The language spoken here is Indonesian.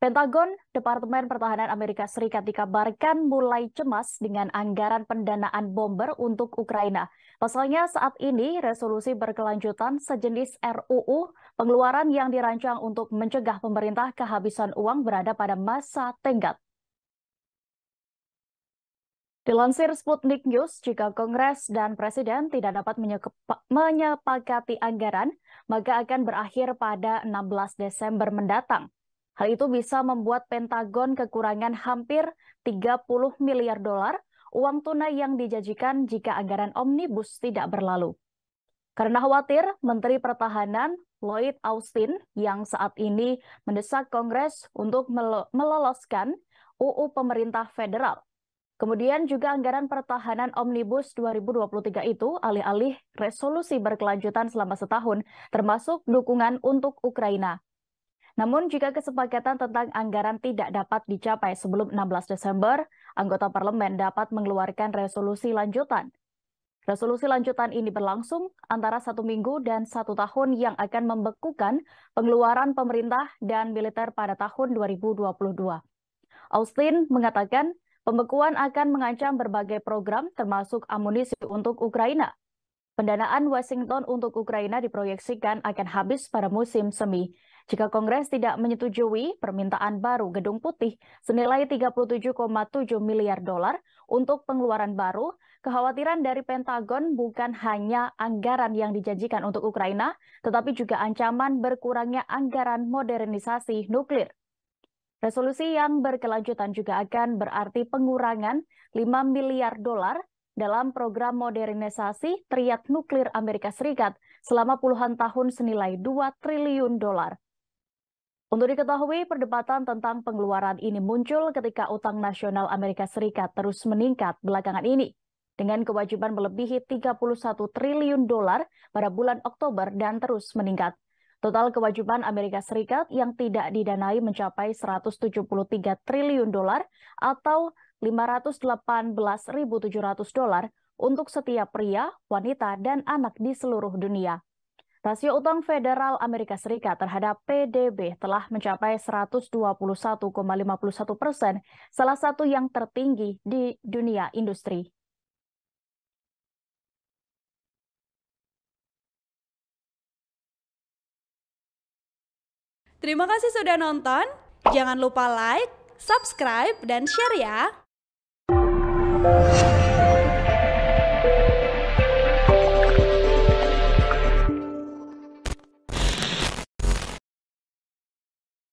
Pentagon, Departemen Pertahanan Amerika Serikat dikabarkan mulai cemas dengan anggaran pendanaan bomber untuk Ukraina. Pasalnya saat ini resolusi berkelanjutan sejenis RUU pengeluaran yang dirancang untuk mencegah pemerintah kehabisan uang berada pada masa tenggat. Dilansir Sputnik News, jika Kongres dan Presiden tidak dapat menyepakati anggaran, maka akan berakhir pada 16 Desember mendatang. Hal itu bisa membuat Pentagon kekurangan hampir 30 miliar dolar uang tunai yang dijanjikan jika anggaran omnibus tidak berlalu. Karena khawatir, Menteri Pertahanan Lloyd Austin yang saat ini mendesak Kongres untuk meloloskan UU pemerintah federal. Kemudian juga anggaran pertahanan Omnibus 2023 itu alih-alih resolusi berkelanjutan selama setahun, termasuk dukungan untuk Ukraina. Namun jika kesepakatan tentang anggaran tidak dapat dicapai sebelum 16 Desember, anggota parlemen dapat mengeluarkan resolusi lanjutan. Resolusi lanjutan ini berlangsung antara satu minggu dan satu tahun yang akan membekukan pengeluaran pemerintah dan militer pada tahun 2022. Austin mengatakan pembekuan akan mengancam berbagai program termasuk amunisi untuk Ukraina Pendanaan Washington untuk Ukraina diproyeksikan akan habis pada musim semi. Jika Kongres tidak menyetujui permintaan baru Gedung Putih senilai 37,7 miliar dolar untuk pengeluaran baru, kekhawatiran dari Pentagon bukan hanya anggaran yang dijanjikan untuk Ukraina, tetapi juga ancaman berkurangnya anggaran modernisasi nuklir. Resolusi yang berkelanjutan juga akan berarti pengurangan 5 miliar dolar dalam program modernisasi triad nuklir Amerika Serikat selama puluhan tahun senilai 2 triliun dolar. Untuk diketahui, perdebatan tentang pengeluaran ini muncul ketika utang nasional Amerika Serikat terus meningkat belakangan ini dengan kewajiban melebihi 31 triliun dolar pada bulan Oktober dan terus meningkat. Total kewajiban Amerika Serikat yang tidak didanai mencapai 173 triliun dolar atau 518.700 dolar untuk setiap pria, wanita, dan anak di seluruh dunia. Rasio utang federal Amerika Serikat terhadap PDB telah mencapai 121,51 persen, salah satu yang tertinggi di dunia industri. Terima kasih sudah nonton. Jangan lupa like, subscribe, dan share ya. Thank you.